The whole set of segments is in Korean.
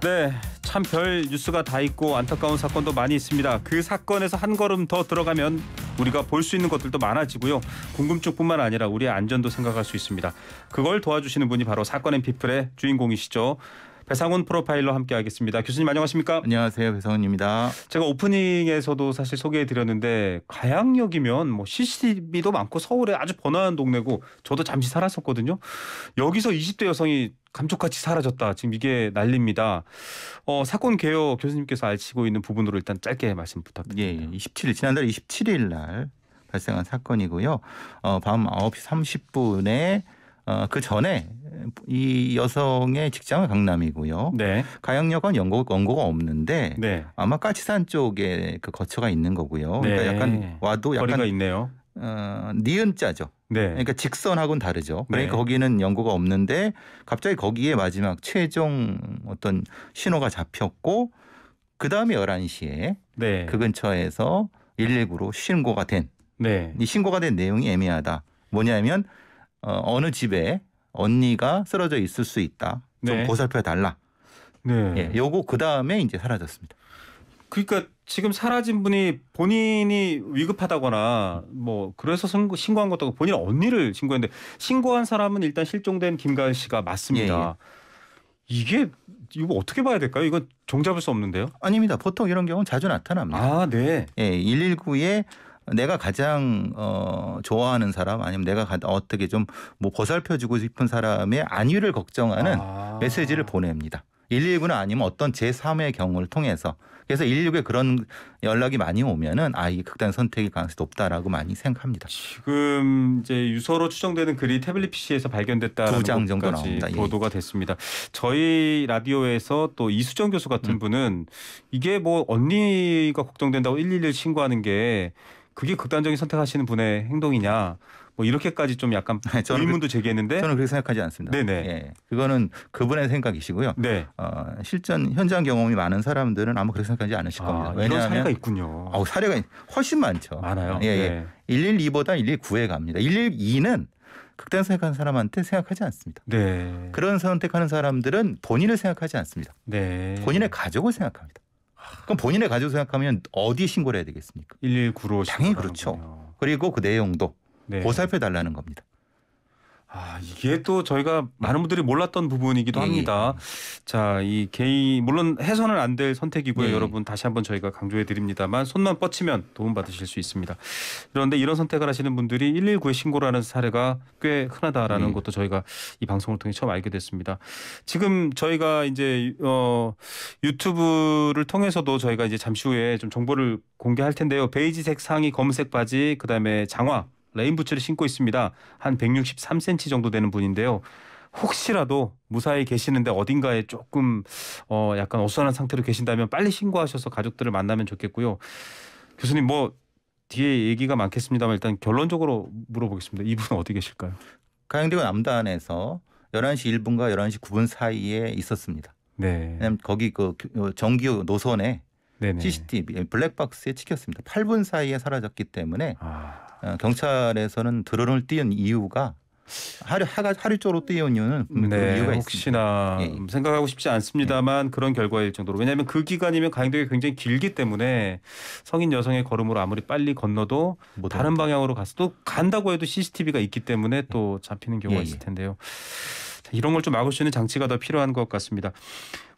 네, 참 별 뉴스가 다 있고 안타까운 사건도 많이 있습니다. 그 사건에서 한 걸음 더 들어가면 우리가 볼 수 있는 것들도 많아지고요. 궁금증뿐만 아니라 우리의 안전도 생각할 수 있습니다. 그걸 도와주시는 분이 바로 사건 앤피플의 주인공이시죠. 배상훈 프로파일러 함께하겠습니다. 교수님 안녕하십니까? 안녕하세요, 배상훈입니다. 제가 오프닝에서도 사실 소개해드렸는데 가양역이면 뭐 CCTV도 많고 서울에 아주 번화한 동네고 저도 잠시 살았었거든요. 여기서 20대 여성이 감쪽같이 사라졌다. 지금 이게 난립니다. 어, 사건 개요 교수님께서 알치고 있는 부분으로 일단 짧게 말씀 부탁드립니다. 예, 27일 예. 지난달 27일 날 발생한 사건이고요. 어, 밤 9시 30분에 어, 그 전에 이 여성의 직장은 강남이고요. 네. 가양역은 연고, 원고가 없는데 네. 아마 까치산 쪽에 그 거처가 있는 거고요. 그러니까 네. 그러니까 약간 와도 약간 거리가 있네요. 어, 니은자죠. 네. 그러니까 직선하고는 다르죠. 그러니까 네. 거기는 연고가 없는데 갑자기 거기에 마지막 최종 어떤 신호가 잡혔고 그 다음에 11시에 네. 그 근처에서 119로 신고가 된. 네. 이 신고가 된 내용이 애매하다. 뭐냐면 어, 어느 집에 언니가 쓰러져 있을 수 있다. 좀 네. 보살펴 달라. 네. 예, 요거 그 다음에 이제 사라졌습니다. 그러니까 지금 사라진 분이 본인이 위급하다거나 뭐 그래서 신고한 것도 본인 언니를 신고했는데 신고한 사람은 일단 실종된 김가은 씨가 맞습니다. 예, 예. 이게 이거 어떻게 봐야 될까요? 이건 종잡을 수 없는데요? 아닙니다. 보통 이런 경우는 자주 나타납니다. 아, 네. 예, 119에 내가 가장 어 좋아하는 사람 아니면 내가 어떻게 좀 뭐 보살펴주고 싶은 사람의 안위를 걱정하는 아. 메시지를 보냅니다. 119는 아니면 어떤 제3의 경우를 통해서 그래서 119에 그런 연락이 많이 오면은 아 이게 극단 선택일 가능성이 높다라고 많이 생각합니다. 지금 이제 유서로 추정되는 글이 태블릿 PC에서 발견됐다는 두장 정도 나옵니다. 예. 보도가 됐습니다. 저희 라디오에서 또 이수정 교수 같은 음. 분은 이게 뭐 언니가 걱정된다고 111 신고하는 게 그게 극단적인 선택하시는 분의 행동이냐 뭐 이렇게까지 좀 약간 저는 의문도 그, 제기했는데 저는 그렇게 생각하지 않습니다. 네네. 예, 그거는 그분의 생각이시고요. 네. 어, 실전 현장 경험이 많은 사람들은 아마 그렇게 생각하지 않으실 아, 겁니다. 왜냐하면 이런 사례가 있군요. 어, 사례가 훨씬 많죠. 많아요. 예, 예. 네. 112보다 119에 갑니다. 112는 극단 선택하는 사람한테 생각하지 않습니다. 네. 그런 선택하는 사람들은 본인을 생각하지 않습니다. 네. 본인의 가족을 생각합니다. 그럼 본인의 가족 생각하면 어디 신고를 해야 되겠습니까? 119로 당연히 그렇죠. 거군요. 그리고 그 내용도 네. 보살펴 달라는 겁니다. 아, 이게 또 저희가 많은 분들이 몰랐던 부분이기도 예, 예. 합니다. 자, 이 개인 물론 해서는 안될 선택이고요. 예. 여러분 다시 한번 저희가 강조해 드립니다만 손만 뻗치면 도움 받으실 수 있습니다. 그런데 이런 선택을 하시는 분들이 119에 신고를 하는 사례가 꽤 흔하다라는 예. 것도 저희가 이 방송을 통해 처음 알게 됐습니다. 지금 저희가 이제 어 유튜브를 통해서도 저희가 이제 잠시 후에 좀 정보를 공개할 텐데요. 베이지색 상의 검은색 바지 그다음에 장화 레인 부츠를 신고 있습니다. 한 163cm 정도 되는 분인데요. 혹시라도 무사히 계시는데 어딘가에 조금 어 약간 어수선한 상태로 계신다면 빨리 신고하셔서 가족들을 만나면 좋겠고요. 교수님 뭐 뒤에 얘기가 많겠습니다만 일단 결론적으로 물어보겠습니다. 이분은 어디 계실까요? 가양대구 남단에서 11시 1분과 11시 9분 사이에 있었습니다. 네. 왜냐면 거기 그 정기 노선에 네네. CCTV 블랙박스에 찍혔습니다. 8분 사이에 사라졌기 때문에 아. 어, 경찰에서는 드론을 띄운 이유가 하류 하가 하류 쪽으로 띄운 이유는 네, 이유가 혹시나 있습니다. 예, 예. 생각하고 싶지 않습니다만 예. 그런 결과일 정도로 왜냐하면 그 기간이면 가행동이 굉장히 길기 때문에 성인 여성의 걸음으로 아무리 빨리 건너도 다른 합니다. 방향으로 갔어도 간다고 해도 CCTV가 있기 때문에 네. 또 잡히는 경우가 예. 예. 있을 텐데요. 이런 걸 좀 막을 수 있는 장치가 더 필요한 것 같습니다.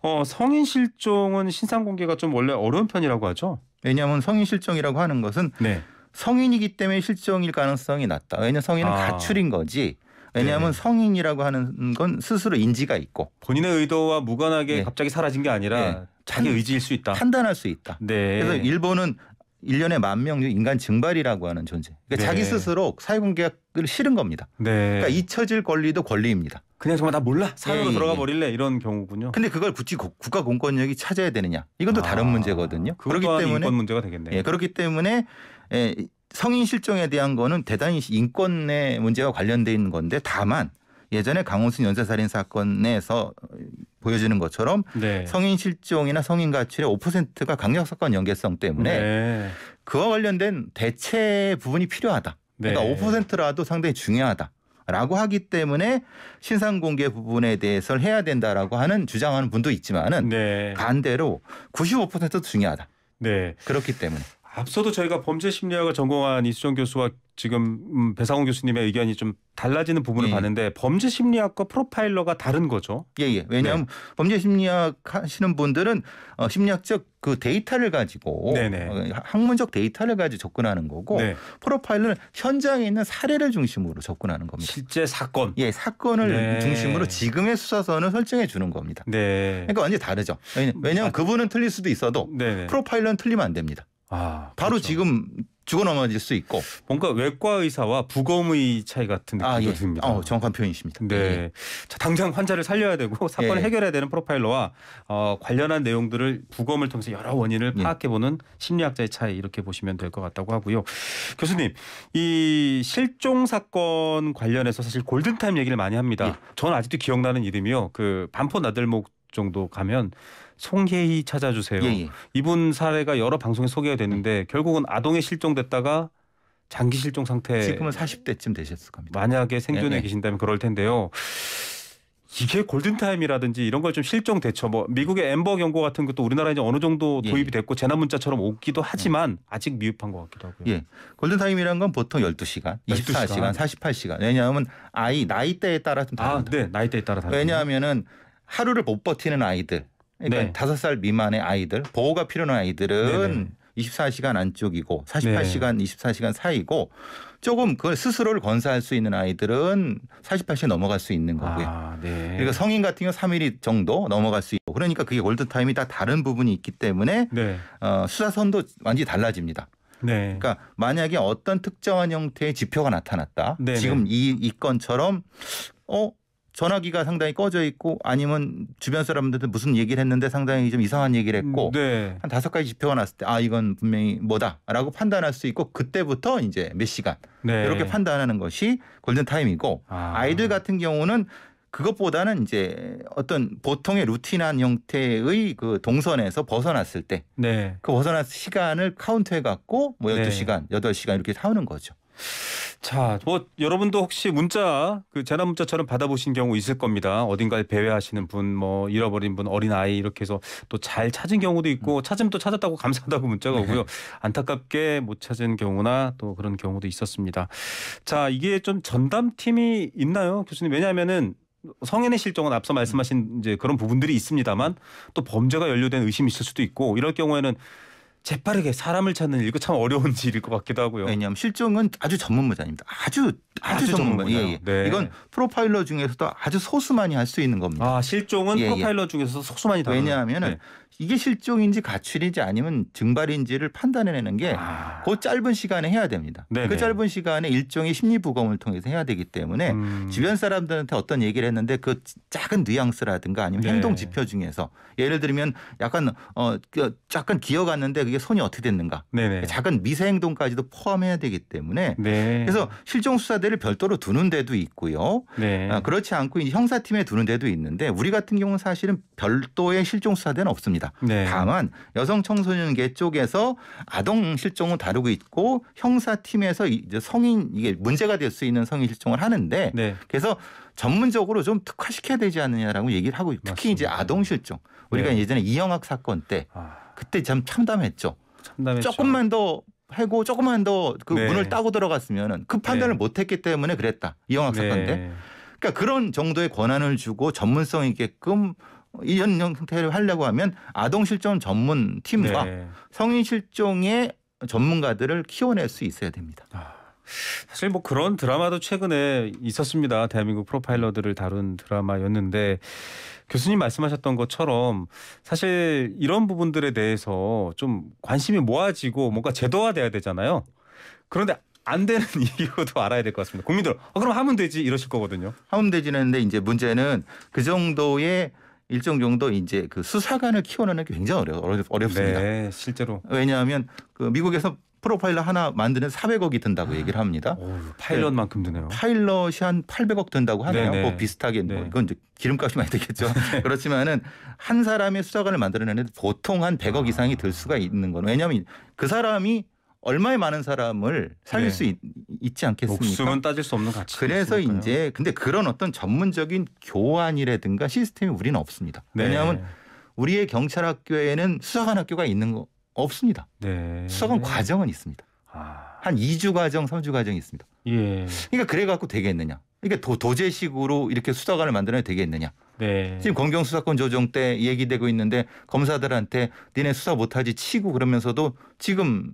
어, 성인 실종은 신상 공개가 좀 원래 어려운 편이라고 하죠. 왜냐하면 성인 실종이라고 하는 것은 네. 성인이기 때문에 실종일 가능성이 낮다. 왜냐하면 성인은 아. 가출인 거지. 네. 왜냐하면 네. 성인이라고 하는 건 스스로 인지가 있고 본인의 의도와 무관하게 네. 갑자기 사라진 게 아니라 네. 자기 판, 의지일 수 있다. 판단할 수 있다. 네. 그래서 일본은 1년에 만명 인간 증발이라고 하는 존재. 그러니까 네. 자기 스스로 사회관계를 싫은 겁니다. 그러니까 잊혀질 권리도 권리입니다. 그냥 정말 나 몰라 사회로 들어가 버릴래 이런 경우군요. 근데 그걸 굳이 국가 공권력이 찾아야 되느냐 이건 또 아, 다른 문제거든요. 그렇기 때문에 문제가 되겠네요. 예, 그렇기 때문에 에, 예, 성인 실종에 대한 거는 대단히 인권의 문제와 관련돼 있는 건데 다만 예전에 강원순 연쇄살인 사건에서 보여지는 것처럼 네. 성인 실종이나 성인 가출의 5%가 강력 사건 연계성 때문에 네. 그와 관련된 대체 부분이 필요하다. 네. 그러니까 5%라도 상당히 중요하다. 라고 하기 때문에 신상 공개 부분에 대해서 해야 된다라고 하는 주장하는 분도 있지만은 네. 반대로 95%도 중요하다. 네. 그렇기 때문에 앞서도 저희가 범죄 심리학을 전공한 이수정 교수와 지금 음, 배상훈 교수님의 의견이 좀 달라지는 부분을 예. 봤는데 범죄 심리학과 프로파일러가 다른 거죠. 예예. 예. 왜냐하면 네. 범죄 심리학 하시는 분들은 어, 심리학적 그 데이터를 가지고 네네. 네. 어, 학문적 데이터를 가지고 접근하는 거고 네. 프로파일러는 현장에 있는 사례를 중심으로 접근하는 겁니다. 실제 사건. 예, 사건을 네. 중심으로 지금의 수사선을 설정해 주는 겁니다. 네. 그러니까 완전히 다르죠. 음, 왜냐하면 아, 그분은 틀릴 수도 있어도 네네. 네. 프로파일러는 틀리면 안 됩니다. 아, 바로 그렇죠. 지금 죽어넘어질 수 있고 뭔가 외과 의사와 부검의 차이 같은 느낌이 아, 예. 듭니다. 어, 정확한 표현이십니다. 네, 예. 자, 당장 환자를 살려야 되고 사건을 예. 해결해야 되는 프로파일러와 어, 관련한 내용들을 부검을 통해서 여러 원인을 예. 파악해보는 심리학자의 차이 이렇게 보시면 될 것 같다고 하고요. 교수님, 이 실종 사건 관련해서 사실 골든타임 얘기를 많이 합니다. 예. 저는 아직도 기억나는 이름이요. 그 반포 나들목 정도 가면 송혜희 찾아주세요. 예, 예. 이분 사례가 여러 방송에 소개가 되는데 네. 결국은 아동에 실종됐다가 장기 실종 상태 지금은 40대쯤 되셨을 겁니다. 만약에 생존해 예, 계신다면 그럴 텐데요. 이게 골든타임이라든지 이런 걸 좀 실종 대처 뭐 미국의 엠버 경고 같은 것도 우리나라에 이제 어느 정도 예, 예. 도입이 됐고 재난 문자처럼 오기도 하지만 아직 미흡한 것 같기도 하고요. 예. 골든타임이란 건 보통 12시간, 2 4시간 48시간. 왜냐하면 아이 나이대에 따라 좀 아, 다릅니다. 아, 네. 나이대에 따라 다릅니다. 왜냐하면은 하루를 못 버티는 아이들, 그러니까 네. 다섯 살 미만의 아이들, 보호가 필요한 아이들은 네네. 24시간 안쪽이고 48시간, 네. 24시간 사이고 조금 그 스스로를 건사할 수 있는 아이들은 48시간 넘어갈 수 있는 거고요. 아, 네. 그러니까 성인 같은 경우 3일 정도 넘어갈 수 있고 그러니까 그게 월드타임이 다 다른 부분이 있기 때문에 네. 어, 수사선도 완전히 달라집니다. 네. 그러니까 만약에 어떤 특정한 형태의 지표가 나타났다. 네, 지금 네. 이, 이 건처럼 어 전화기가 상당히 꺼져 있고 아니면 주변 사람들도 무슨 얘기를 했는데 상당히 좀 이상한 얘기를 했고 음, 네. 한 다섯 가지 지표가 났을 때 아 이건 분명히 뭐다라고 판단할 수 있고 그때부터 이제 몇 시간 네. 이렇게 판단하는 것이 골든 타임이고 아. 아이들 같은 경우는 그것보다는 이제 어떤 보통의 루틴한 형태의 그 동선에서 벗어났을 때, 네. 그 벗어난 시간을 카운트해 갖고 뭐 12시간, 네. 8시간 이렇게 사오는 거죠. 자, 뭐 여러분도 혹시 문자 그 재난 문자처럼 받아보신 경우 있을 겁니다. 어딘가에 배회하시는 분, 뭐 잃어버린 분, 어린 아이 이렇게 해서 또 잘 찾은 경우도 있고 음. 찾으또 찾았다고 감사하다고 문자가 네. 오고요. 안타깝게 못 찾은 경우나 또 그런 경우도 있었습니다. 자, 이게 좀 전담팀이 있나요, 교수님? 왜냐하면은 성인의 실종은 앞서 말씀하신 음. 이제 그런 부분들이 있습니다만 또 범죄가 연루된 의심이 있을 수도 있고 이럴 경우에는 재빠르게 사람을 찾는 일도 그 참 어려운 일일 것 같기도 하고요. 왜냐하면 실종은 아주 전문 분야입니다. 아주 아주, 아주 전문 분야. 예, 예. 네. 이건 프로파일러 중에서도 아주 소수만이 할 수 있는 겁니다. 아 실종은 예, 예. 프로파일러 중에서 소수만이 다. 왜냐하면 네. 이게 실종인지 가출인지 아니면 증발인지를 판단해내는 게그 아. 그 짧은 시간에 해야 됩니다. 그 네네. 그 짧은 시간에 일종의 심리 부검을 통해서 해야 되기 때문에 음. 주변 사람들한테 어떤 얘기를 했는데 그 작은 뉘앙스라든가 아니면 네. 행동 지표 중에서 예를 들면 약간 어 그 약간 기어갔는데 그게 손이 어떻게 됐는가 네네. 작은 미세 행동까지도 포함해야 되기 때문에 네. 그래서 실종 수사대를 별도로 두는 데도 있고요. 네. 아, 그렇지 않고 이제 형사팀에 두는 데도 있는데 우리 같은 경우는 사실은 별도의 실종 수사대는 없습니다. 있니다 네. 다만 여성 청소년계 쪽에서 아동 실종을 다루고 있고 형사 팀에서 이제 성인 이게 문제가 될 수 있는 성인 실종을 하는데 네. 그래서 전문적으로 좀 특화시켜야 되지 않느냐라고 얘기를 하고 있고 특히 맞습니다. 이제 아동 실종 우리가 네. 예전에 이영학 사건 때 아. 그때 참 참담했죠. 참담했죠. 조금만 더 해고 조금만 더그 네. 문을 따고 들어갔으면은 그 판단을 네. 못했기 때문에 그랬다 이영학 사건 때. 네. 그러니까 그런 정도의 권한을 주고 전문성 있게끔 이런 형태를 하려고 하면 아동 실종 전문 팀과 네. 성인 실종의 전문가들을 키워낼 수 있어야 됩니다. 아, 사실 뭐 그런 드라마도 최근에 있었습니다. 대한민국 프로파일러들을 다룬 드라마였는데 교수님 말씀하셨던 것처럼 사실 이런 부분들에 대해서 좀 관심이 모아지고 뭔가 제도화돼야 되잖아요. 그런데 안 되는 이유도 알아야 될 것 같습니다. 국민들, 어, 그럼 하면 되지 이러실 거거든요. 하면 되지는데 이제 문제는 그 정도의 일정 정도 이제 그 수사관을 키워내는 게 굉장히 어려 어렵, 습니다 네, 실제로. 왜냐하면 그 미국에서 프로파일러 하나 만드는 400억이 든다고 아, 얘기를 합니다. 오, 파일럿만큼 드네요. 네, 파일럿이 한 800억 든다고 하네요. 네네. 네. 뭐 비슷하게 뭐 네. 이건 이제 기름값이 많이 되겠죠 그렇지만은 한 사람의 수사관을 만들어내는데 보통 한 100억 아. 이상이 들 수가 있는 거는 왜냐하면 그 사람이 얼마의 많은 사람을 살릴 네. 수 있, 지 않겠습니까? 목숨은 따질 수 없는 가치. 그래서 있으니까요. 이제 근데 그런 어떤 전문적인 교환이라든가 시스템이 우리는 없습니다. 네. 왜냐하면 우리의 경찰학교에는 수사관 학교가 있는 거 없습니다. 네. 수사관 과정은 있습니다. 아. 한 2주 과정, 3주 과정이 있습니다. 예. 그러니까 그래 갖고 되겠느냐? 이게 도, 도제식으로 이렇게 수사관을 만들어야 되겠느냐. 네. 지금 검경 수사권 조정 때 얘기되고 있는데 검사들한테 니네 수사 못하지 치고 그러면서도 지금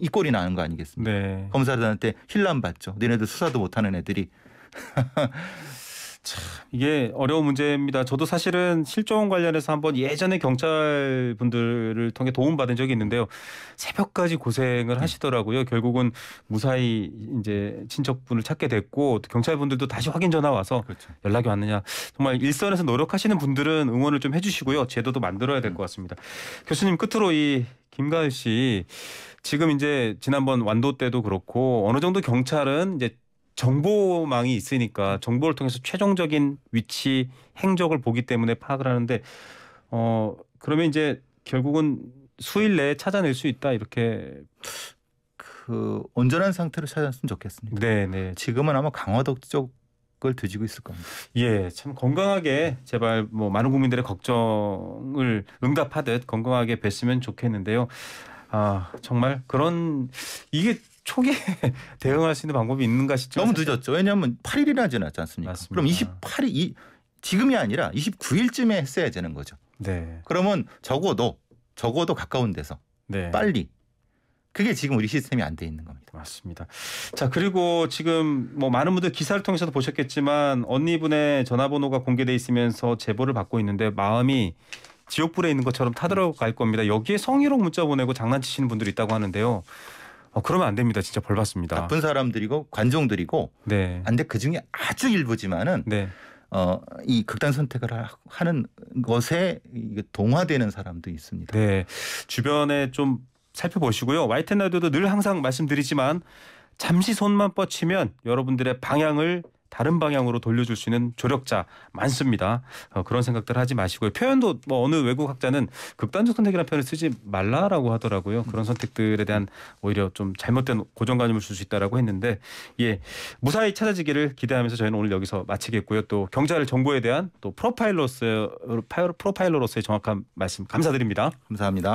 이 꼴이 나는 거 아니겠습니까? 네. 검사들한테 힐난 받죠. 니네들 수사도 못하는 애들이 참 이게 어려운 문제입니다. 저도 사실은 실종 관련해서 한번 예전에 경찰 분들을 통해 도움 받은 적이 있는데요. 새벽까지 고생을 네. 하시더라고요. 결국은 무사히 이제 친척분을 찾게 됐고 경찰 분들도 다시 확인 전화 와서 그렇죠. 연락이 왔느냐. 정말 일선에서 노력하시는 분들은 응원을 좀 해주시고요. 제도도 만들어야 될것 네. 같습니다. 교수님 끝으로 이 김가을 씨 지금 이제 지난번 완도 때도 그렇고 어느 정도 경찰은 이제 정보망이 있으니까 정보를 통해서 최종적인 위치 행적을 보기 때문에 파악을 하는데 어 그러면 이제 결국은 수일 내에 찾아낼 수 있다 이렇게 그 온전한 상태로 찾았으면 좋겠습니다. 네, 네. 지금은 아마 강화덕 쪽을 뒤지고 있을 겁니다. 예, 참 건강하게 제발 뭐 많은 국민들의 걱정을 응답하듯 건강하게 뵀으면 좋겠는데요. 아 정말 그런 이게 초기에 대응할 수 있는 방법이 있는가 싶죠. 너무 늦었죠. 왜냐하면 8일이나 지났지 않습니까? 맞습니다. 그럼 28일 이 지금이 아니라 29일쯤에 했어야 되는 거죠. 네. 그러면 적어도 적어도 가까운 데서 네. 빨리 그게 지금 우리 시스템이 안 돼 있는 겁니다. 맞습니다. 자 그리고 지금 뭐 많은 분들 기사를 통해서도 보셨겠지만 언니분의 전화번호가 공개돼 있으면서 제보를 받고 있는데 마음이 지옥불에 있는 것처럼 타들어갈 겁니다. 여기에 성희롱 문자 보내고 장난치시는 분들이 있다고 하는데요. 어, 그러면 안 됩니다. 진짜 벌 받습니다. 나쁜 사람들이고 관종들이고 네. 안돼 아, 그 중에 아주 일부지만은 네. 어, 이 극단 선택을 하는 것에 동화되는 사람도 있습니다. 네. 주변에 좀 살펴보시고요. 와이텐 라디오도 늘 항상 말씀드리지만 잠시 손만 뻗치면 여러분들의 방향을 다른 방향으로 돌려줄 수 있는 조력자 많습니다. 어, 그런 생각들 하지 마시고요. 표현도 뭐 어느 외국 학자는 극단적 선택이라는 표현을 쓰지 말라라고 하더라고요. 그런 선택들에 대한 오히려 좀 잘못된 고정관념을 줄 수 있다라고 했는데 예 무사히 찾아지기를 기대하면서 저희는 오늘 여기서 마치겠고요. 또 경찰 정보에 대한 또 프로파일러로서 프로파일러로서의 정확한 말씀 감사드립니다. 감사합니다.